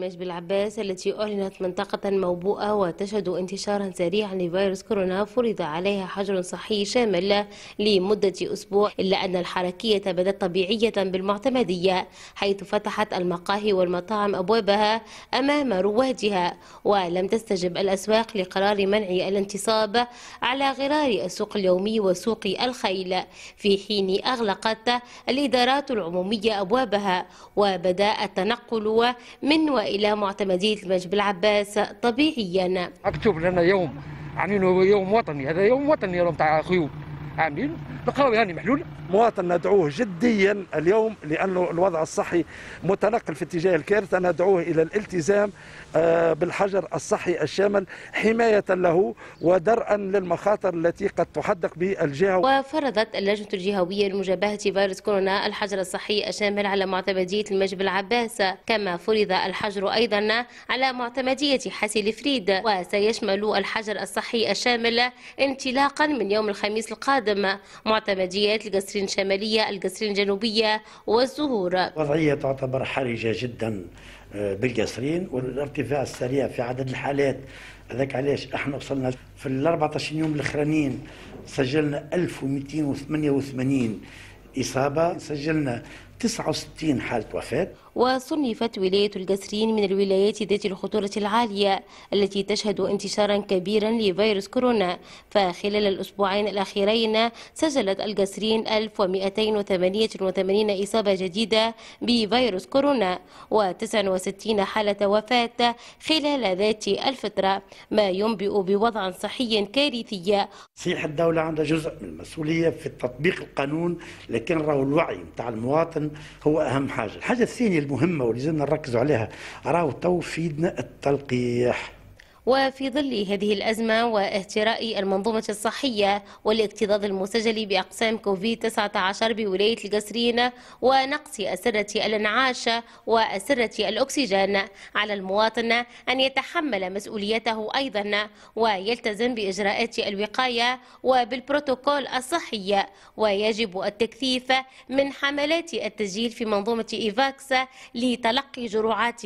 مش بالعباس التي أعلنت منطقة موبوءة وتشهد انتشارا سريعا لفيروس كورونا فرض عليها حجر صحي شامل لمدة أسبوع إلا أن الحركية بدت طبيعية بالمعتمدية حيث فتحت المقاهي والمطاعم أبوابها أمام روادها ولم تستجب الأسواق لقرار منع الانتصاب على غرار السوق اليومي وسوق الخيل في حين أغلقت الإدارات العمومية أبوابها وبدأ التنقل من و الى معتمدية المنج بالعباس طبيعيا اكتب لنا يوم عاملينه يوم وطني هذا يوم وطني يوم تاع خيوط عاملين بقاو هاني محلول مواطن ندعوه جديا اليوم لانه الوضع الصحي متنقل في اتجاه الكارثه ندعوه الى الالتزام آه، بالحجر الصحي الشامل حمايه له ودرءا للمخاطر التي قد تحدق بالجهه وفرضت اللجنه الجهويه لمجابهه فيروس كورونا الحجر الصحي الشامل على معتمديه المجب العباس كما فرض الحجر ايضا على معتمديه حسي الفريد وسيشمل الحجر الصحي الشامل انطلاقا من يوم الخميس القادم تخدم معتمديات القصرين الشمالية القصرين الجنوبية والزهور وضعية تعتبر حرجة جدا آه، بالقصرين والارتفاع السريع في عدد الحالات هذاك علاش احنا وصلنا في ال 14 يوم الاخرانيين سجلنا 1288 اصابه سجلنا 69 حالة وفاة وصنفت ولاية الجسرين من الولايات ذات الخطورة العالية التي تشهد انتشارا كبيرا لفيروس كورونا فخلال الأسبوعين الأخيرين سجلت الجسرين 1288 إصابة جديدة بفيروس كورونا و69 حالة وفاة خلال ذات الفترة ما ينبئ بوضع صحي كارثي صحيح الدولة عندها جزء من المسؤولية في تطبيق القانون لكن راهو الوعي نتاع المواطن هو اهم حاجه الحاجه الثانيه المهمه واللي لازمنا نركزوا عليها راهو تو في التلقيح وفي ظل هذه الأزمة واهتراء المنظومة الصحية والاكتظاظ المسجل بأقسام كوفيد-19 بولاية القصرين ونقص أسرة الإنعاش وأسرة الأكسجين على المواطن أن يتحمل مسؤوليته أيضا ويلتزم بإجراءات الوقاية وبالبروتوكول الصحي ويجب التكثيف من حملات التسجيل في منظومة إيفاكس لتلقي جرعات